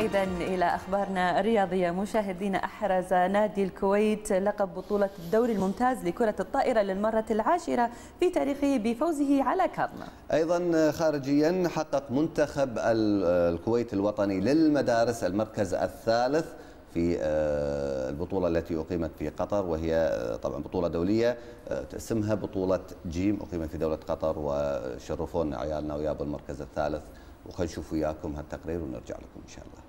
إذا إلى أخبارنا الرياضية مشاهدينا أحرز نادي الكويت لقب بطولة الدوري الممتاز لكرة الطائرة للمرة العاشرة في تاريخه بفوزه على كارنا أيضا خارجيا حقق منتخب الكويت الوطني للمدارس المركز الثالث في آه، البطولة التي أقيمت في قطر وهي آه، طبعا بطولة دولية اسمها آه، بطولة جيم أقيمت في دولة قطر وشرفون عيالنا ويابوا المركز الثالث وخلينا نشوف وياكم هالتقرير ونرجع لكم ان شاء الله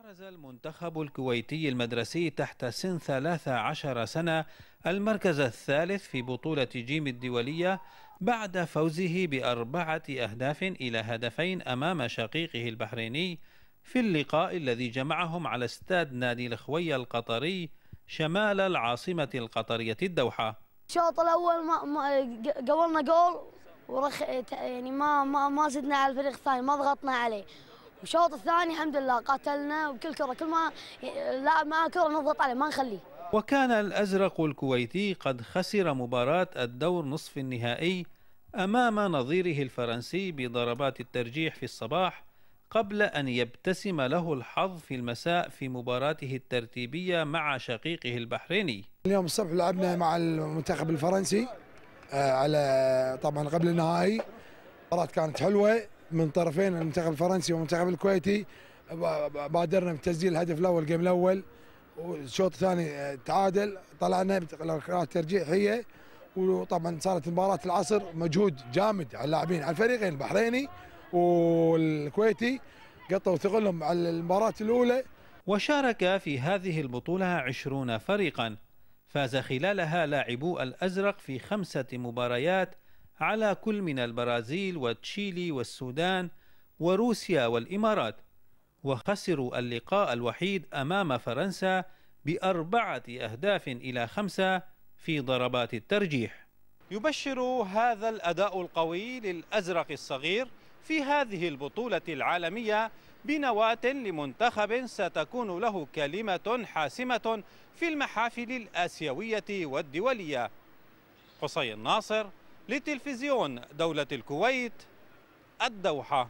أحرز المنتخب الكويتي المدرسي تحت سن 13 سنة المركز الثالث في بطولة جيم الدولية بعد فوزه بأربعة أهداف إلى هدفين أمام شقيقه البحريني في اللقاء الذي جمعهم على استاد نادي الخوية القطري شمال العاصمة القطرية الدوحة الشوط الأول ما قولنا جول ورخ يعني ما ما ما زدنا على الفريق الثاني ما ضغطنا عليه والشوط الثاني الحمد لله قاتلنا بكل كره كل ما لاعب ما كره نضغط عليه ما نخليه وكان الازرق الكويتي قد خسر مباراه الدور نصف النهائي امام نظيره الفرنسي بضربات الترجيح في الصباح قبل ان يبتسم له الحظ في المساء في مباراته الترتيبيه مع شقيقه البحريني. اليوم الصبح لعبنا مع المنتخب الفرنسي آه، على طبعا قبل النهائي مباراة كانت حلوة من طرفين المنتخب الفرنسي والمنتخب الكويتي بادرنا بتسجيل الهدف الاول الجيم الاول والشوط الثاني آه، تعادل طلعنا بقرارات ترجيحيه وطبعا صارت مباراه العصر مجهود جامد على اللاعبين على الفريقين البحريني والكويتي قطوا ثقلهم على المباراه الاولى وشارك في هذه البطوله عشرون فريقا فاز خلالها لاعبو الأزرق في خمسة مباريات على كل من البرازيل وتشيلي والسودان وروسيا والإمارات وخسروا اللقاء الوحيد أمام فرنسا بأربعة أهداف إلى خمسة في ضربات الترجيح يبشر هذا الأداء القوي للأزرق الصغير في هذه البطولة العالمية بنواة لمنتخب ستكون له كلمة حاسمة في المحافل الآسيوية والدولية حسين ناصر لتلفزيون دولة الكويت الدوحة